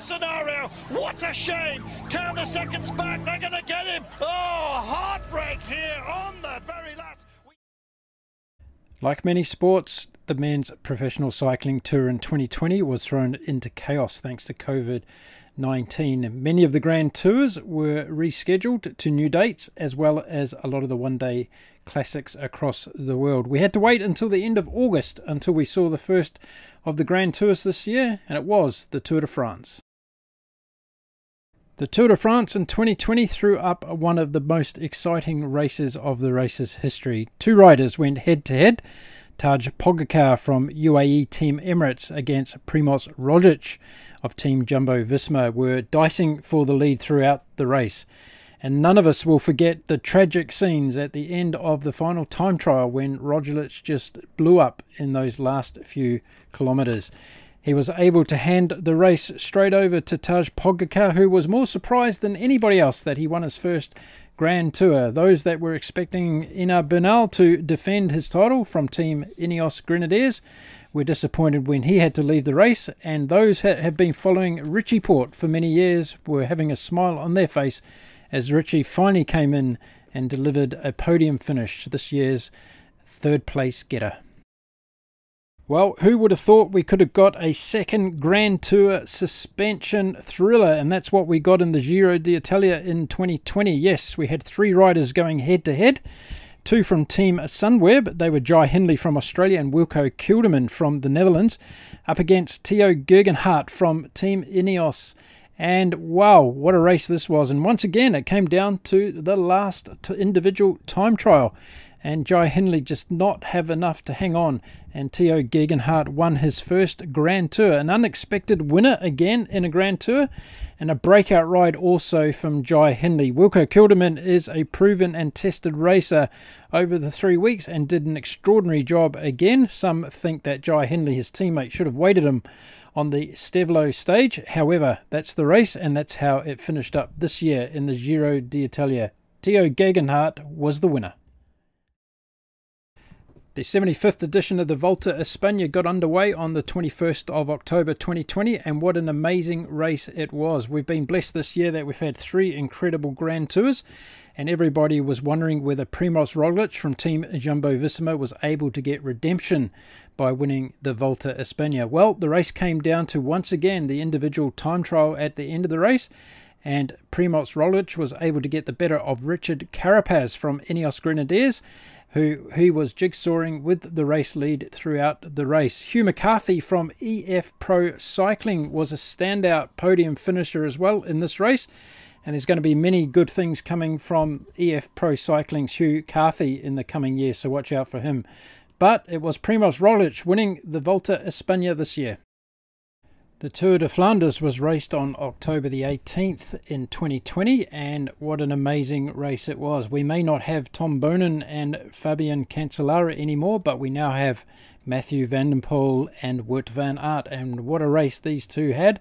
scenario. What a shame. Count the seconds back. They're going to get him. Oh, heartbreak here on the very last. Like many sports, the men's professional cycling tour in 2020 was thrown into chaos thanks to COVID 19. Many of the grand tours were rescheduled to new dates, as well as a lot of the one day classics across the world. We had to wait until the end of August until we saw the first of the grand tours this year, and it was the Tour de France. The Tour de France in 2020 threw up one of the most exciting races of the race's history. Two riders went head to head. Taj Pogacar from UAE Team Emirates against Primoz Roglic of Team Jumbo Visma were dicing for the lead throughout the race. And none of us will forget the tragic scenes at the end of the final time trial when Roglic just blew up in those last few kilometres. He was able to hand the race straight over to Taj Pogacar, who was more surprised than anybody else that he won his first Grand Tour. Those that were expecting Ina Bernal to defend his title from Team Ineos Grenadiers were disappointed when he had to leave the race, and those that have been following Richie Port for many years were having a smile on their face as Richie finally came in and delivered a podium finish to this year's third place getter. Well, who would have thought we could have got a second Grand Tour suspension thriller? And that's what we got in the Giro d'Italia in 2020. Yes, we had three riders going head to head. Two from Team Sunweb, they were Jai Hindley from Australia and Wilco Kilderman from the Netherlands, up against Theo Gergenhart from Team Ineos. And wow, what a race this was. And once again, it came down to the last individual time trial and Jai Hindley just not have enough to hang on. And Theo Gegenhardt won his first Grand Tour, an unexpected winner again in a Grand Tour, and a breakout ride also from Jai Hindley. Wilco Kilderman is a proven and tested racer over the three weeks and did an extraordinary job again. Some think that Jai Hindley, his teammate, should have waited him on the Stevlo stage. However, that's the race, and that's how it finished up this year in the Giro d'Italia. Theo Gegenhardt was the winner. The 75th edition of the Volta España got underway on the 21st of October 2020, and what an amazing race it was. We've been blessed this year that we've had three incredible Grand Tours, and everybody was wondering whether Primoz Roglic from Team Jumbo Visma was able to get redemption by winning the Volta España. Well, the race came down to once again the individual time trial at the end of the race, and Primoz Roglic was able to get the better of Richard Carapaz from Ineos Grenadiers, who he was jigsawing with the race lead throughout the race. Hugh McCarthy from EF Pro Cycling was a standout podium finisher as well in this race, and there's going to be many good things coming from EF Pro Cycling's Hugh Carthy in the coming year, so watch out for him. But it was Primoz Roglic winning the Volta España this year. The Tour de Flanders was raced on October the 18th in 2020, and what an amazing race it was. We may not have Tom Bonin and Fabian Cancellara anymore, but we now have Matthew Vandenpoel and Wout van Aert, and what a race these two had,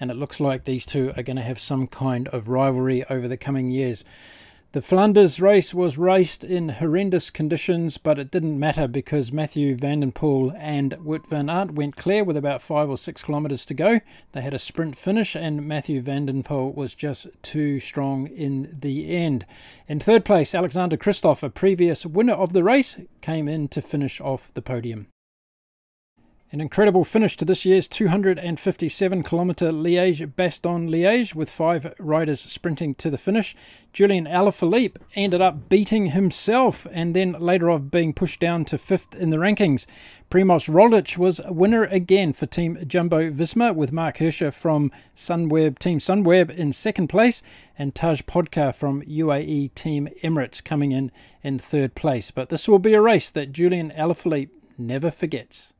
and it looks like these two are going to have some kind of rivalry over the coming years. The Flanders race was raced in horrendous conditions, but it didn't matter because Matthew Vandenpool and Wout van Aert went clear with about five or six kilometres to go. They had a sprint finish, and Matthew Vandenpool was just too strong in the end. In third place, Alexander Kristoff, a previous winner of the race, came in to finish off the podium. An incredible finish to this year's 257 kilometre Liège Bastogne Liège with five riders sprinting to the finish. Julian Alaphilippe ended up beating himself and then later on being pushed down to fifth in the rankings. Primoz Roglic was a winner again for Team Jumbo Visma with Mark Hirscher from Sunweb Team Sunweb in second place and Taj Podkar from UAE Team Emirates coming in in third place. But this will be a race that Julian Alaphilippe never forgets.